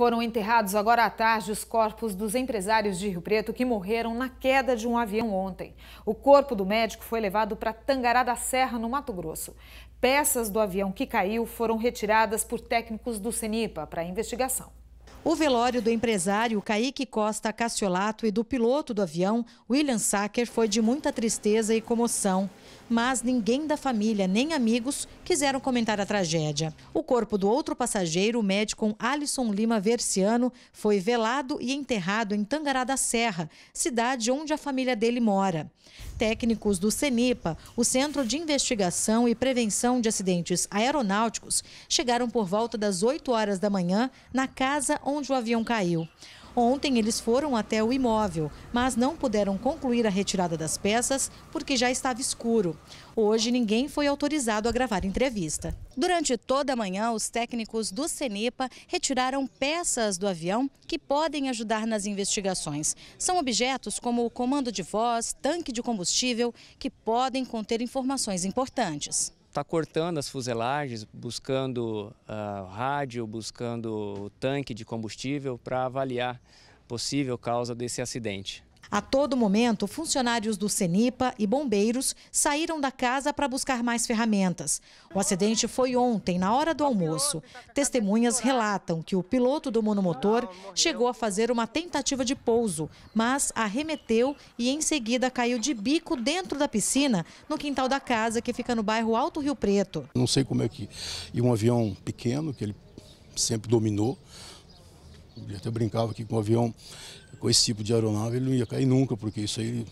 Foram enterrados agora à tarde os corpos dos empresários de Rio Preto que morreram na queda de um avião ontem. O corpo do médico foi levado para Tangará da Serra, no Mato Grosso. Peças do avião que caiu foram retiradas por técnicos do CENIPA para investigação. O velório do empresário Kaique Costa Cassiolato e do piloto do avião, William Sacker, foi de muita tristeza e comoção. Mas ninguém da família nem amigos quiseram comentar a tragédia. O corpo do outro passageiro, o médico Alisson Lima Versiano, foi velado e enterrado em Tangará da Serra, cidade onde a família dele mora. Técnicos do CENIPA, o Centro de Investigação e Prevenção de Acidentes Aeronáuticos, chegaram por volta das 8 horas da manhã na casa onde onde o avião caiu. Ontem eles foram até o imóvel, mas não puderam concluir a retirada das peças porque já estava escuro. Hoje ninguém foi autorizado a gravar entrevista. Durante toda a manhã, os técnicos do CENIPA retiraram peças do avião que podem ajudar nas investigações. São objetos como o comando de voz, tanque de combustível, que podem conter informações importantes está cortando as fuselagens, buscando uh, rádio, buscando tanque de combustível para avaliar possível causa desse acidente. A todo momento, funcionários do CENIPA e bombeiros saíram da casa para buscar mais ferramentas. O acidente foi ontem, na hora do almoço. Testemunhas relatam que o piloto do monomotor chegou a fazer uma tentativa de pouso, mas arremeteu e em seguida caiu de bico dentro da piscina, no quintal da casa que fica no bairro Alto Rio Preto. Não sei como é que. E um avião pequeno, que ele sempre dominou, eu até brincava que com um avião, com esse tipo de aeronave, ele não ia cair nunca, porque isso aí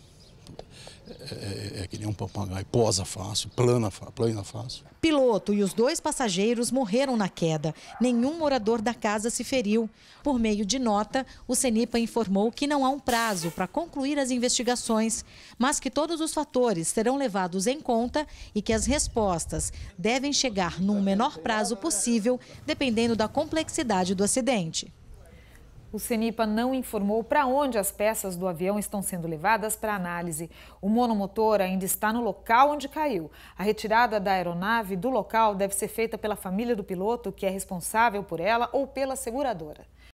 é, é, é, que nem um papagaio, posa fácil, plana, plana fácil. Piloto e os dois passageiros morreram na queda. Nenhum morador da casa se feriu. Por meio de nota, o CENIPA informou que não há um prazo para concluir as investigações, mas que todos os fatores serão levados em conta e que as respostas devem chegar no menor prazo possível, dependendo da complexidade do acidente. O CENIPA não informou para onde as peças do avião estão sendo levadas para análise. O monomotor ainda está no local onde caiu. A retirada da aeronave do local deve ser feita pela família do piloto, que é responsável por ela, ou pela seguradora.